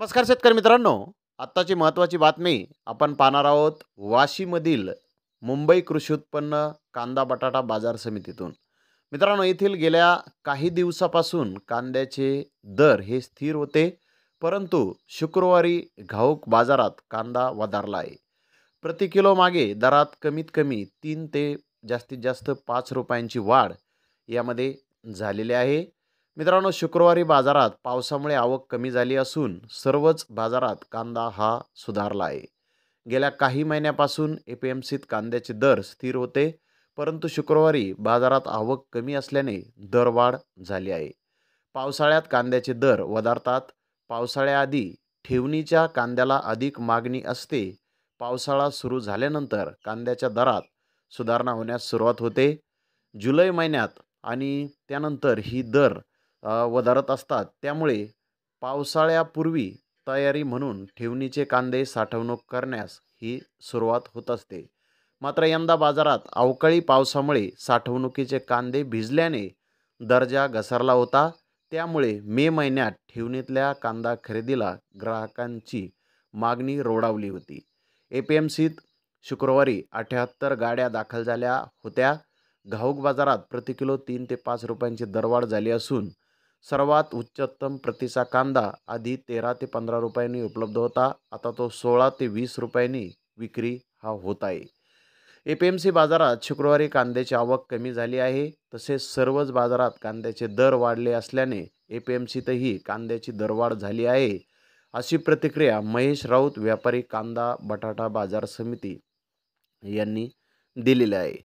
नमस्कार शेतकरी मित्रांनो आत्ताची महत्त्वाची बातमी आपण पाहणार आहोत वाशीमधील मुंबई कृषी उत्पन्न कांदा बटाटा बाजार समितीतून मित्रांनो येथील गेल्या काही दिवसापासून कांद्याचे दर हे स्थिर होते परंतु शुक्रवारी घाऊक बाजारात कांदा वधारला आहे प्रति किलो मागे दरात कमीत कमी तीन ते जास्तीत जास्त पाच रुपयांची वाढ यामध्ये झालेली आहे मित्रांनो शुक्रवारी बाजारात पावसामुळे आवक कमी झाली असून सर्वच बाजारात कांदा हा सुधारला आहे गेल्या काही महिन्यापासून ए पी एम सीत कांद्याचे दर स्थिर होते परंतु शुक्रवारी बाजारात आवक कमी असल्याने दरवाढ झाली आहे पावसाळ्यात कांद्याचे दर वधारतात पावसाळ्याआधी ठेवणीच्या कांद्याला अधिक मागणी असते पावसाळा सुरू झाल्यानंतर कांद्याच्या दरात सुधारणा होण्यास सुरुवात होते जुलै महिन्यात आणि त्यानंतर ही दर वधारत असतात त्यामुळे पावसाळ्यापूर्वी तयारी म्हणून ठेवणीचे कांदे साठवणूक करण्यास ही सुरुवात होत असते मात्र यंदा बाजारात अवकाळी पावसामुळे साठवणुकीचे कांदे भिजल्याने दर्जा घसरला होता त्यामुळे मे महिन्यात ठेवणीतल्या कांदा खरेदीला ग्राहकांची मागणी रोडावली होती ए पी एम सीत शुक्रवारी अठ्याहत्तर गाड्या दाखल झाल्या होत्या घाऊक बाजारात प्रति किलो तीन ते पाच रुपयांची दरवाढ झाली असून सर्वात उच्चतम प्रतीचा कांदा आधी तेरा ते पंधरा रुपयांनी उपलब्ध होता आता तो सोळा ते वीस रुपयांनी विक्री हा होत आहे ए पी एम सी बाजारात शुक्रवारी कांद्याची आवक कमी झाली आहे तसेच सर्वच बाजारात कांद्याचे दर वाढले असल्याने ए पी एम सीतही कांद्याची दरवाढ झाली आहे अशी प्रतिक्रिया महेश राऊत व्यापारी कांदा बटाटा बाजार समिती यांनी दिलेली आहे